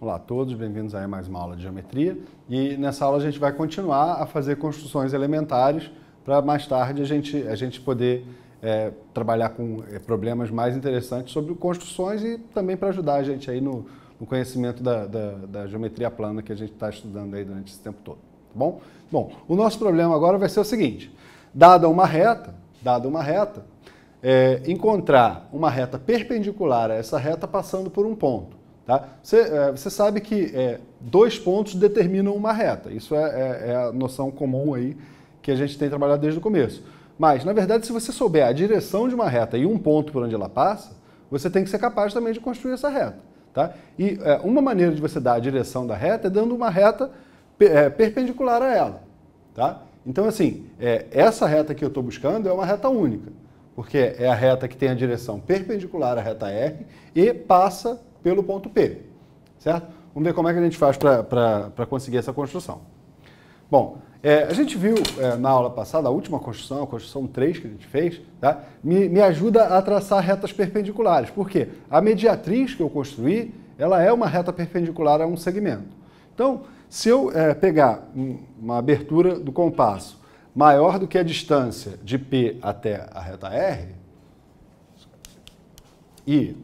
Olá a todos, bem-vindos a mais uma aula de geometria. E nessa aula a gente vai continuar a fazer construções elementares para mais tarde a gente, a gente poder é, trabalhar com é, problemas mais interessantes sobre construções e também para ajudar a gente aí no, no conhecimento da, da, da, geometria plana que a gente está estudando aí durante esse tempo todo, tá bom? Bom, o nosso problema agora vai ser o seguinte, dada uma reta, dada uma reta, é, encontrar uma reta perpendicular a essa reta passando por um ponto. Tá? Você, é, você sabe que é, dois pontos determinam uma reta. Isso é, é, é, a noção comum aí que a gente tem trabalhado desde o começo. Mas, na verdade, se você souber a direção de uma reta e um ponto por onde ela passa, você tem que ser capaz também de construir essa reta. Tá? E é, uma maneira de você dar a direção da reta é dando uma reta é, perpendicular a ela. Tá? Então, assim, é, essa reta que eu estou buscando é uma reta única, porque é a reta que tem a direção perpendicular à reta R e passa pelo ponto P, certo? Vamos ver como é que a gente faz para conseguir essa construção. Bom, é, a gente viu é, na aula passada, a última construção, a construção 3 que a gente fez, tá? me, me ajuda a traçar retas perpendiculares. Por quê? A mediatriz que eu construí, ela é uma reta perpendicular a um segmento. Então, se eu é, pegar uma abertura do compasso maior do que a distância de P até a reta R, e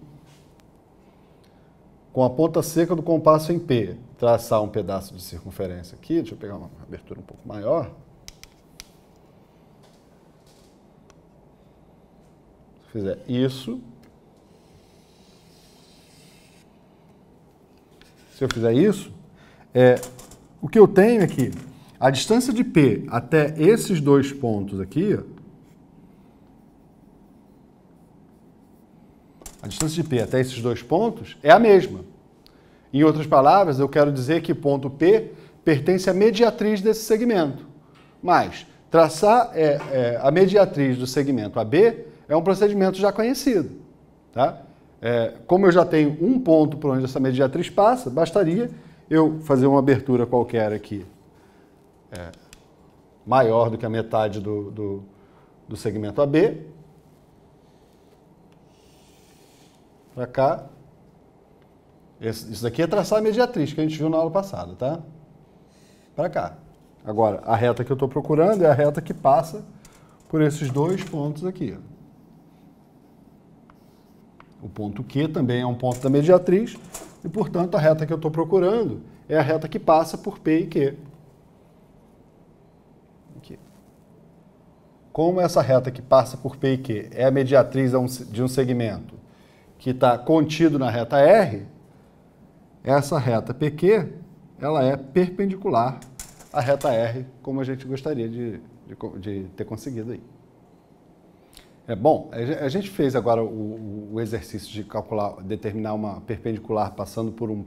com a ponta seca do compasso em P, traçar um pedaço de circunferência aqui, deixa eu pegar uma abertura um pouco maior. Se fizer isso, se eu fizer isso, é, o que eu tenho aqui, é a distância de P até esses dois pontos aqui, A distância de P até esses dois pontos é a mesma. Em outras palavras, eu quero dizer que ponto P pertence à mediatriz desse segmento. Mas traçar é, é, a mediatriz do segmento AB é um procedimento já conhecido. Tá? É, como eu já tenho um ponto por onde essa mediatriz passa, bastaria eu fazer uma abertura qualquer aqui, é, maior do que a metade do, do, do segmento AB, para cá. isso daqui é traçar a mediatriz, que a gente viu na aula passada, tá? Para cá. Agora, a reta que eu estou procurando é a reta que passa por esses dois pontos aqui. O ponto Q também é um ponto da mediatriz, e, portanto, a reta que eu estou procurando é a reta que passa por P e Q. Aqui. Como essa reta que passa por P e Q é a mediatriz de um segmento que está contido na reta R, essa reta PQ, ela é perpendicular à reta R, como a gente gostaria de, de, de ter conseguido aí. É bom, a gente fez agora o, o, exercício de calcular, determinar uma perpendicular passando por um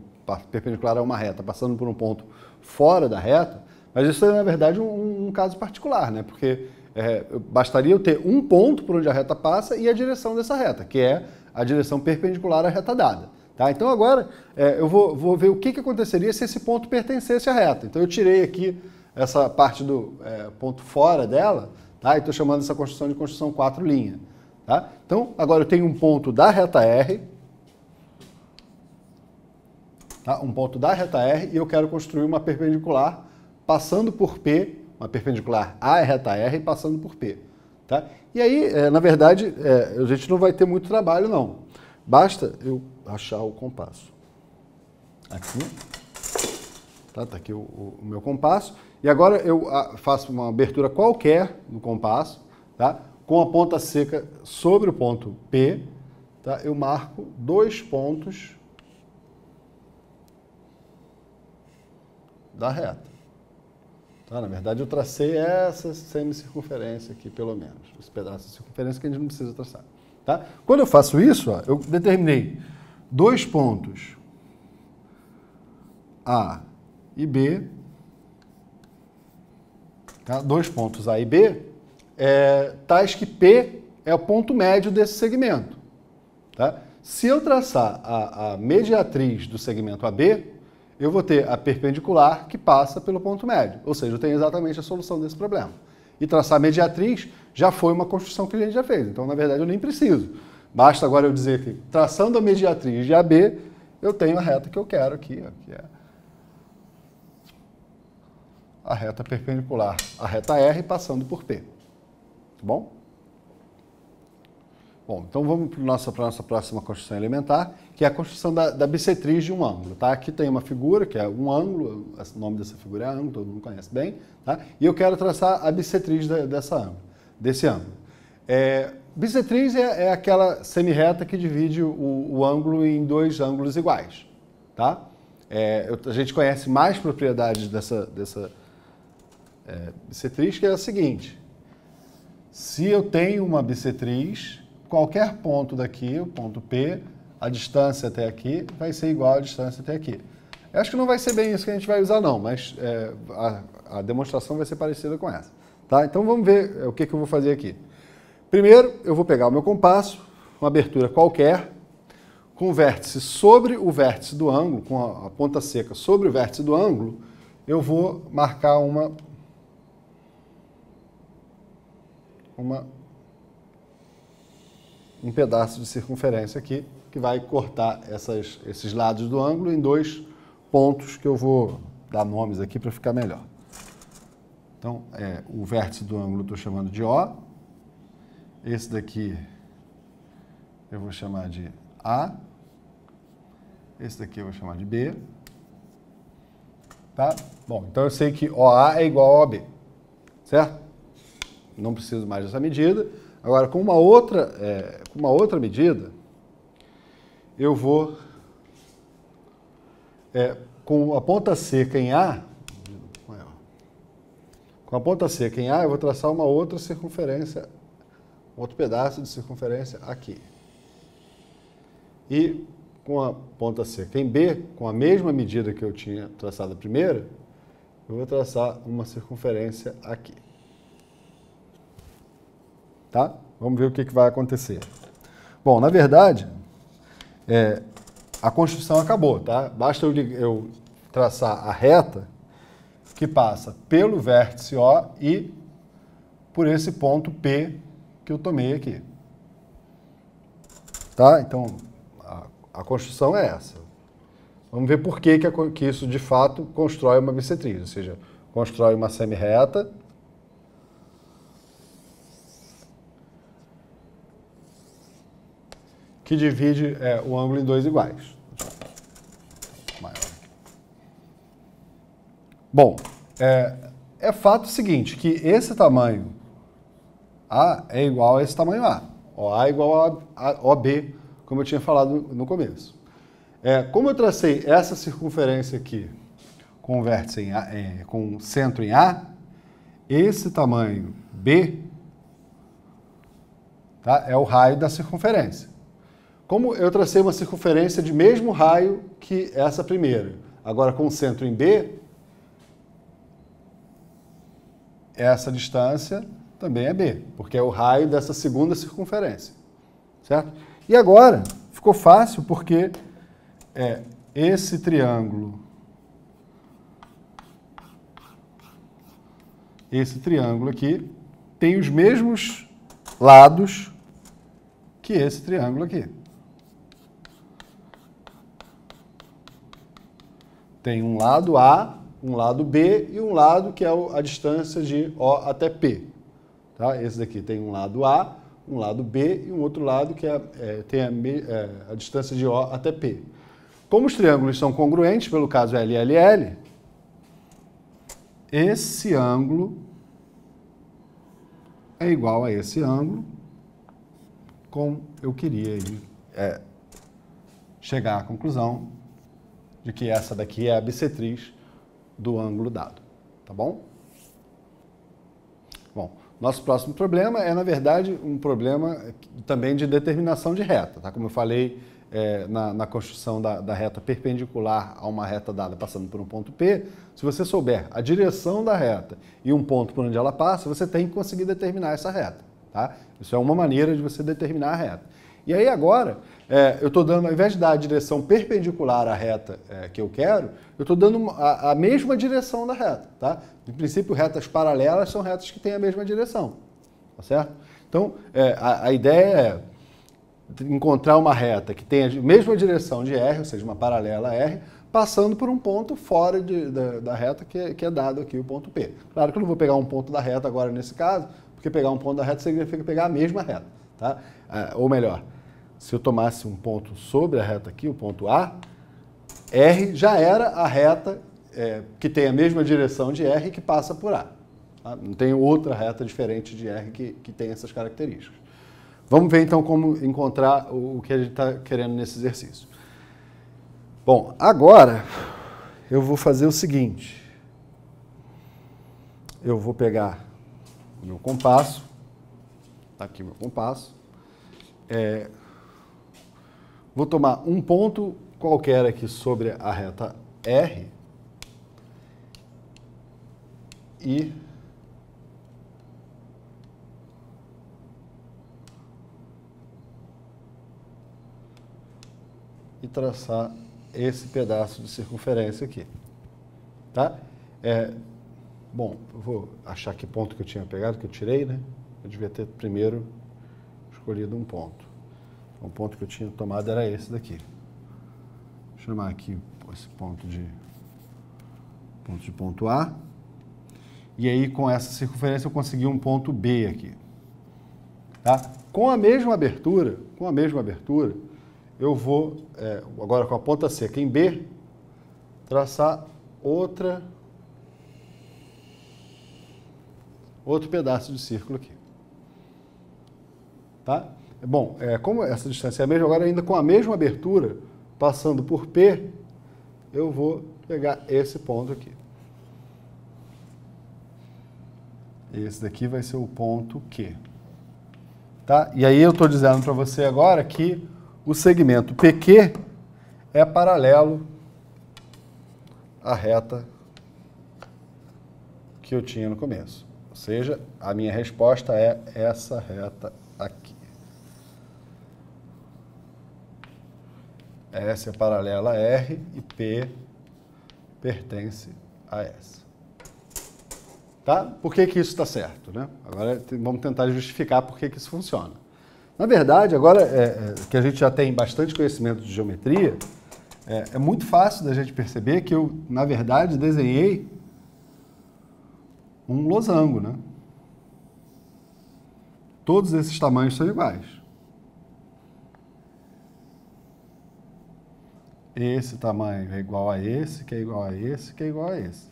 perpendicular a uma reta, passando por um ponto fora da reta, mas isso é na verdade um, um caso particular, né? Porque é, bastaria eu ter um ponto por onde a reta passa e a direção dessa reta, que é a direção perpendicular à reta dada. Tá? Então agora é, eu vou, vou, ver o que, que aconteceria se esse ponto pertencesse à reta. Então eu tirei aqui essa parte do é, ponto fora dela, tá? e estou chamando essa construção de construção 4 linha. Tá? Então agora eu tenho um ponto da reta R, tá? um ponto da reta R, e eu quero construir uma perpendicular passando por P uma perpendicular A é reta R passando por P. Tá? E aí, é, na verdade, é, a gente não vai ter muito trabalho, não. Basta eu achar o compasso. Aqui. Tá, tá aqui o, o, o meu compasso. E agora eu faço uma abertura qualquer no compasso, tá? com a ponta seca sobre o ponto P. Tá? Eu marco dois pontos da reta. Tá? Na verdade, eu tracei essa semicircunferência aqui, pelo menos. Esse pedaço de circunferência que a gente não precisa traçar. Tá? Quando eu faço isso, ó, eu determinei dois pontos A e B. Tá? Dois pontos A e B, é, tais que P é o ponto médio desse segmento. Tá? Se eu traçar a, a mediatriz do segmento AB, eu vou ter a perpendicular que passa pelo ponto médio. Ou seja, eu tenho exatamente a solução desse problema. E traçar a mediatriz já foi uma construção que a gente já fez. Então, na verdade, eu nem preciso. Basta agora eu dizer que, traçando a mediatriz de AB, eu tenho a reta que eu quero aqui, ó, que é a reta perpendicular à reta R passando por P. Tá bom? Bom, então vamos para a nossa, nossa próxima construção elementar, que é a construção da, da, bissetriz de um ângulo. Tá? Aqui tem uma figura, que é um ângulo, o nome dessa figura é ângulo, todo mundo conhece bem, tá? e eu quero traçar a bissetriz de, dessa ângulo, desse ângulo. É, bissetriz é, é aquela reta que divide o, o, ângulo em dois ângulos iguais. Tá? É, a gente conhece mais propriedades dessa, dessa é, bissetriz, que é a seguinte. Se eu tenho uma bissetriz qualquer ponto daqui, o ponto P, a distância até aqui, vai ser igual à distância até aqui. Eu acho que não vai ser bem isso que a gente vai usar não, mas é, a, a, demonstração vai ser parecida com essa. Tá? Então vamos ver é, o que, que eu vou fazer aqui. Primeiro, eu vou pegar o meu compasso, uma abertura qualquer, com o vértice sobre o vértice do ângulo, com a, a ponta seca sobre o vértice do ângulo, eu vou marcar uma, uma um pedaço de circunferência aqui que vai cortar essas, esses lados do ângulo em dois pontos que eu vou dar nomes aqui para ficar melhor. Então, é, o vértice do ângulo eu estou chamando de O, esse daqui eu vou chamar de A, esse daqui eu vou chamar de B, tá? Bom, então eu sei que OA é igual a OB, certo? Não preciso mais dessa medida, Agora, com uma outra, é, com uma outra medida, eu vou é, com a ponta seca em A, com a ponta seca em A, eu vou traçar uma outra circunferência, outro pedaço de circunferência aqui. E com a ponta seca em B, com a mesma medida que eu tinha traçado a primeira, eu vou traçar uma circunferência aqui. Tá? Vamos ver o que, que vai acontecer. Bom, na verdade, é, a construção acabou, tá? Basta eu, eu, traçar a reta que passa pelo vértice O e por esse ponto P que eu tomei aqui. Tá? Então, a, a construção é essa. Vamos ver por que, que, a, que isso, de fato, constrói uma bissetriz, ou seja, constrói uma semi-reta que divide é, o ângulo em dois iguais. Bom, é, é fato o seguinte, que esse tamanho A é igual a esse tamanho A. O A é igual a, a OB, como eu tinha falado no começo. É, como eu tracei essa circunferência aqui com vértice em a, é, com centro em A, esse tamanho B tá, é o raio da circunferência. Como eu tracei uma circunferência de mesmo raio que essa primeira, agora com o centro em B, essa distância também é B, porque é o raio dessa segunda circunferência, certo? E agora, ficou fácil porque é esse triângulo, esse triângulo aqui, tem os mesmos lados que esse triângulo aqui. Tem um lado A, um lado B e um lado que é a distância de O até P. Tá? Esse daqui tem um lado A, um lado B e um outro lado que é, é tem a, é, a distância de O até P. Como os triângulos são congruentes, pelo caso LLL, esse ângulo é igual a esse ângulo como eu queria é, chegar à conclusão de que essa daqui é a bissetriz do ângulo dado, tá bom? Bom, nosso próximo problema é, na verdade, um problema também de determinação de reta, tá? Como eu falei é, na, na, construção da, da reta perpendicular a uma reta dada passando por um ponto P, se você souber a direção da reta e um ponto por onde ela passa, você tem que conseguir determinar essa reta, tá? Isso é uma maneira de você determinar a reta. E aí agora, é, eu estou dando, ao invés de dar a direção perpendicular à reta é, que eu quero, eu estou dando a, a, mesma direção da reta, tá? Em princípio, retas paralelas são retas que têm a mesma direção, tá certo? Então, é, a, a, ideia é encontrar uma reta que tenha a mesma direção de R, ou seja, uma paralela a R, passando por um ponto fora de, da, da, reta que, é, que é dado aqui, o ponto P. Claro que eu não vou pegar um ponto da reta agora nesse caso, porque pegar um ponto da reta significa pegar a mesma reta, tá? É, ou melhor, se eu tomasse um ponto sobre a reta aqui, o ponto A, R já era a reta é, que tem a mesma direção de R que passa por A. Tá? Não tem outra reta diferente de R que, que tem essas características. Vamos ver então como encontrar o que a gente está querendo nesse exercício. Bom, agora eu vou fazer o seguinte. Eu vou pegar o meu compasso, está aqui meu compasso, é, Vou tomar um ponto qualquer aqui sobre a reta R e e traçar esse pedaço de circunferência aqui, tá? É, bom, eu vou achar que ponto que eu tinha pegado, que eu tirei, né? Eu devia ter primeiro escolhido um ponto. O ponto que eu tinha tomado era esse daqui. Vou chamar aqui esse ponto de ponto de ponto A. E aí, com essa circunferência, eu consegui um ponto B aqui. Tá? Com a mesma abertura, com a mesma abertura, eu vou, é, agora com a ponta aqui em B, traçar outra, outro pedaço de círculo aqui. Tá? Bom, é, como essa distância é a mesma, agora ainda com a mesma abertura, passando por P, eu vou pegar esse ponto aqui. Esse daqui vai ser o ponto Q. Tá? E aí eu estou dizendo para você agora que o segmento PQ é paralelo à reta que eu tinha no começo. Ou seja, a minha resposta é essa reta aqui. S é paralela a R e P pertence a S. Tá? Por que, que isso está certo? Né? Agora vamos tentar justificar por que, que isso funciona. Na verdade, agora é, é, que a gente já tem bastante conhecimento de geometria, é, é muito fácil da gente perceber que eu, na verdade, desenhei um losango. Né? Todos esses tamanhos são iguais. esse tamanho é igual a esse, que é igual a esse, que é igual a esse.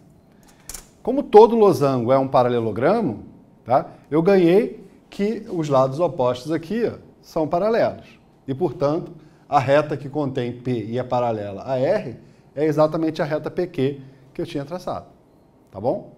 Como todo losango é um paralelogramo, tá? eu ganhei que os lados opostos aqui ó, são paralelos. E, portanto, a reta que contém P e é paralela a R é exatamente a reta PQ que eu tinha traçado. Tá bom?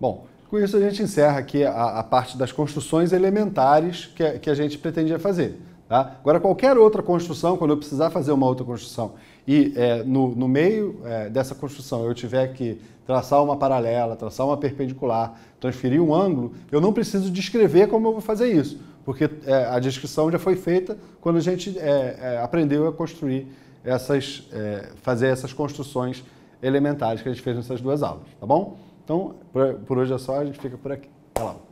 Bom, com isso a gente encerra aqui a, a parte das construções elementares que a, que a gente pretendia fazer. Tá? Agora, qualquer outra construção, quando eu precisar fazer uma outra construção e é, no, no, meio é, dessa construção eu tiver que traçar uma paralela, traçar uma perpendicular, transferir um ângulo, eu não preciso descrever como eu vou fazer isso, porque é, a descrição já foi feita quando a gente é, é, aprendeu a construir essas, é, fazer essas construções elementares que a gente fez nessas duas aulas, tá bom? Então, por, por hoje é só, a gente fica por aqui. Até lá.